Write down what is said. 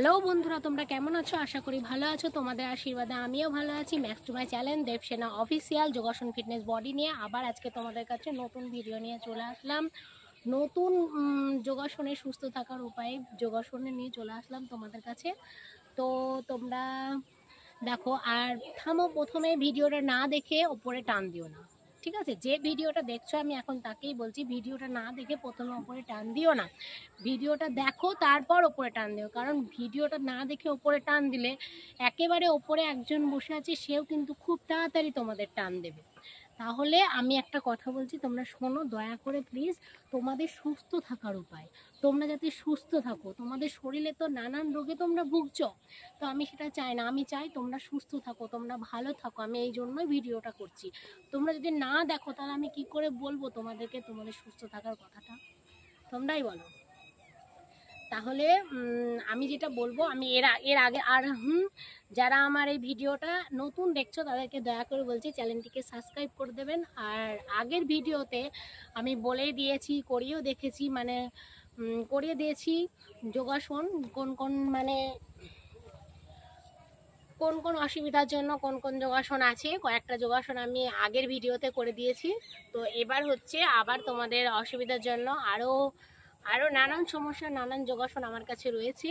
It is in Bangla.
হ্যালো বন্ধুরা তোমরা কেমন আছো আশা করি ভালো আছো তোমাদের আশীর্বাদে আমিও ভালো আছি max to my channel Debsena official যোগাসন ফিটনেস বডি নিয়ে আবার আজকে তোমাদের কাছে নতুন ভিডিও নিয়ে চলে আসলাম নতুন যোগাসনে সুস্থ থাকার উপায় যোগাসনে নিয়ে চলে আসলাম তোমাদের কাছে তো তোমরা দেখো আর থামো প্রথমে ভিডিওটা না দেখে ওপরে টান দিও না ঠিক আছে যে ভিডিওটা দেখছো আমি এখন তাকেই বলছি ভিডিওটা না দেখে প্রথমে ওপরে টান দিও না ভিডিওটা দেখো তারপর ওপরে টান দিও কারণ ভিডিওটা না দেখে ওপরে টান দিলে একেবারে ওপরে একজন বসে আছে সেও কিন্তু খুব তাড়াতাড়ি তোমাদের টান দেবে তাহলে আমি একটা কথা বলছি তোমরা শোনো দয়া করে প্লিজ তোমাদের সুস্থ থাকার উপায় তোমরা যাতে সুস্থ থাকো তোমাদের শরীরে তো নানান রোগে তোমরা ভুগছ তো আমি সেটা চাই না আমি চাই তোমরা সুস্থ থাকো তোমরা ভালো থাকো আমি এই জন্যই ভিডিওটা করছি তোমরা যদি না দেখো তাহলে আমি কি করে বলবো তোমাদেরকে তোমাদের সুস্থ থাকার কথাটা তোমরাই বলো তাহলে আমি যেটা বলবো আমি এর এর আগে আর হুম যারা আমার এই ভিডিওটা নতুন দেখছো তাদেরকে দয়া করে বলছি চ্যানেলটিকে সাবস্ক্রাইব করে দেবেন আর আগের ভিডিওতে আমি বলেই দিয়েছি করিয়েও দেখেছি মানে করিয়ে দিয়েছি যোগাসন কোন কোন মানে কোন কোন অসুবিধার জন্য কোন কোন যোগাসন আছে কয়েকটা যোগাসন আমি আগের ভিডিওতে করে দিয়েছি তো এবার হচ্ছে আবার তোমাদের অসুবিধার জন্য আরও আরও নানান সমস্যা নানান যোগাসন আমার কাছে রয়েছে